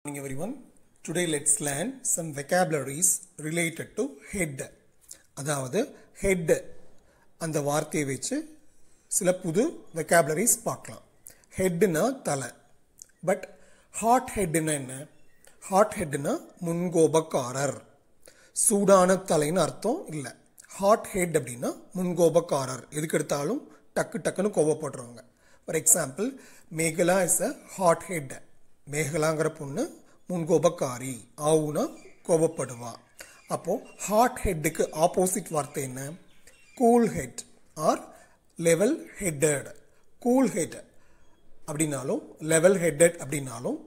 Morning everyone. Today let's learn some vocabularies related to head. அதாவது head அந்த வார்த்தையை வச்சு சில புது வெக்காபுலரிஸ் பார்க்கலாம் ஹெட்னா தலை பட் ஹாட் ஹெட்னா என்ன ஹாட் ஹெட்னா முன்கோபக்காரர் சூடான தலைன்னு அர்த்தம் இல்லை ஹாட் ஹெட் அப்படின்னா முன்கோபக்காரர் எதுக்கு எடுத்தாலும் டக்கு டக்குன்னு கோபப்படுறவங்க for example Megala is a hot head மேகலாங்கிற பொண்ணு முன்கோபக்காரி ஆவுனா கோபப்படுவா அப்போது ஹாட் ஹெட்டுக்கு ஆப்போசிட் வார்த்தை என்ன cool head or level headed cool head அப்படின்னாலும் லெவல் ஹெட்டட் அப்படின்னாலும்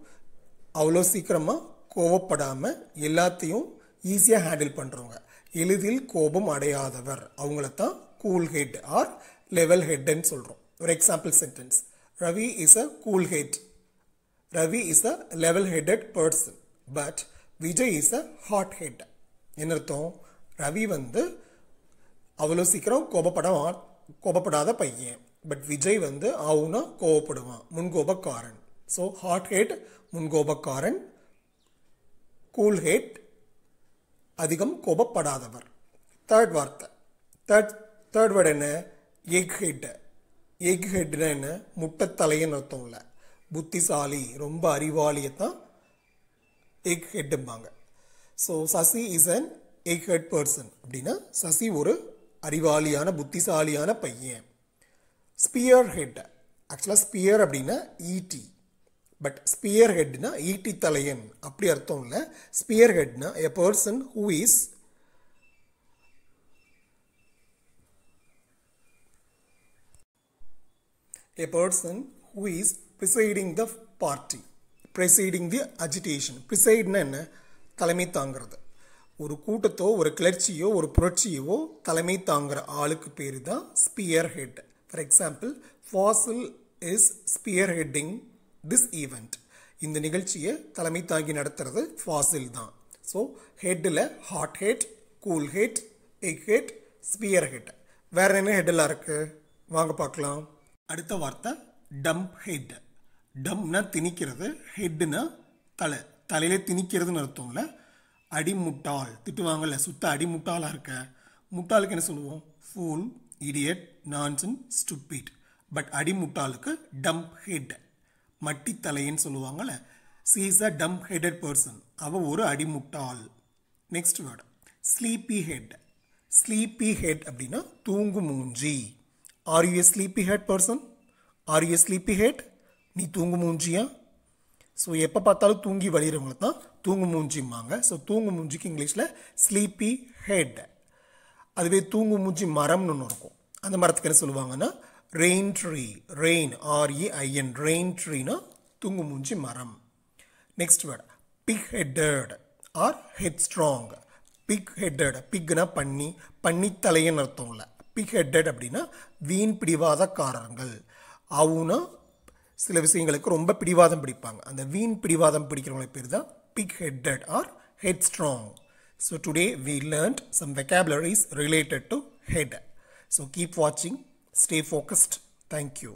அவ்வளோ சீக்கிரமாக கோவப்படாமல் எல்லாத்தையும் ஈஸியாக ஹேண்டில் பண்ணுறவங்க எளிதில் கோபம் அடையாதவர் அவங்கள தான் கூல் ஹெட் ஆர் லெவல் ஹெட்டுன்னு சொல்கிறோம் For example sentence Ravi is a cool head. Ravi is a level-headed person. But Vijay is a hot head என்ன அர்த்தம் ரவி வந்து அவ்வளோ சீக்கிரம் கோபப்படவான் கோபப்படாத பையன் பட் விஜய் வந்து அவனும் கோபப்படுவான் முன்கோபக்காரன் ஸோ ஹாட் ஹெட் முன்கோபக்காரன் கூல் ஹெட் அதிகம் கோபப்படாதவர் தேர்ட் வார்த்தை தேர்ட் தேர்ட் வேர்டு என்ன எக் ஹெட்டு எக் ஹெட்னா என்ன முட்டைத்தலைன்னு அர்த்தம் இல்லை புத்திசாலி ரொம்ப அறிவாளியை தான் எக் ஹெட்டும்பாங்க so Sasi is an egg head person அப்படின்னா சசி ஒரு அறிவாளியான புத்திசாலியான பையன் ஸ்பியர் ஹெட் ஆக்சுவலாக ஸ்பியர் அப்படின்னா ஈட்டி பட் ஸ்பியர் ஹெட்னா ஈட்டி தலையன் அப்படி அர்த்தம் இல்லை ஸ்பியர் ஹெட்னா a person who is a person who is presiding the party presiding the agitation presidனா என்ன தலைமை தாங்கிறது ஒரு கூட்டத்தோ ஒரு கிளர்ச்சியோ ஒரு புரட்சியோ தலைமை தாங்குற ஆளுக்கு பேர் தான் spear head for example Fazil is spear heading this event இந்த நிகழ்ச்சியை தலைமை தாங்கி நடத்துறது ஃபாசில் தான் ஸோ ஹெட்டில் hot head cool head egg head spear head வேறு என்ன ஹெட்டெல்லாம் இருக்குது வாங்க பார்க்கலாம் அடுத்த வார்த்தை டம்ப் ஹெட் டம்னா திணிக்கிறது ஹெட்னா தலை தலையிலே திணிக்கிறதுன்னு அர்த்தம்ல அடிமுட்டால் திட்டுவாங்கல்ல சுத்த அடிமுட்டாலாக இருக்க முட்டாளுக்கு என்ன சொல்லுவோம் fool idiot nonsense stupid but அடிமுட்டாளுக்கு டம்ப் ஹெட் மட்டி தலைன்னு சொல்லுவாங்கள்ல she's a dumb headed person அவள் ஒரு அடிமுட்டாள் next word sleepy head sleepy head அப்படின்னா தூங்கு மூஞ்சி are you sleepy head person are you sleepy head நீ தூங்கு மூஞ்சியா ஸோ எப்போ பார்த்தாலும் தூங்கி வழிகிறவங்களை தான் தூங்கு மூஞ்சிம்பாங்க ஸோ தூங்கு மூஞ்சிக்கு இங்கிலீஷில் ஸ்லீப்பி ஹெட் அதுவே தூங்கு மூஞ்சி மரம்னு ஒன்று இருக்கும் அந்த மரத்துக்கு என்ன சொல்லுவாங்கன்னா rain tree rain R E I N rain ட்ரீனா தூங்கு மூஞ்சி மரம் next word big headed or head strong big ஹெட்டர்டு பிக்னா பண்ணி பண்ணி தலையன்னு அர்த்தம் இல்லை பிக் அப்படின்னா வீண் பிடிவாதக்காரர்கள் அவனும் சில விஷயங்களுக்கு ரொம்ப பிடிவாதம் பிடிப்பாங்க அந்த வீண் பிடிவாதம் பிடிக்கிறவங்களை பேர் தான் big headed or head strong so today we learned some vocabularies related to head so keep வாட்சிங் ஸ்டே ஃபோக்கஸ்ட் தேங்க்யூ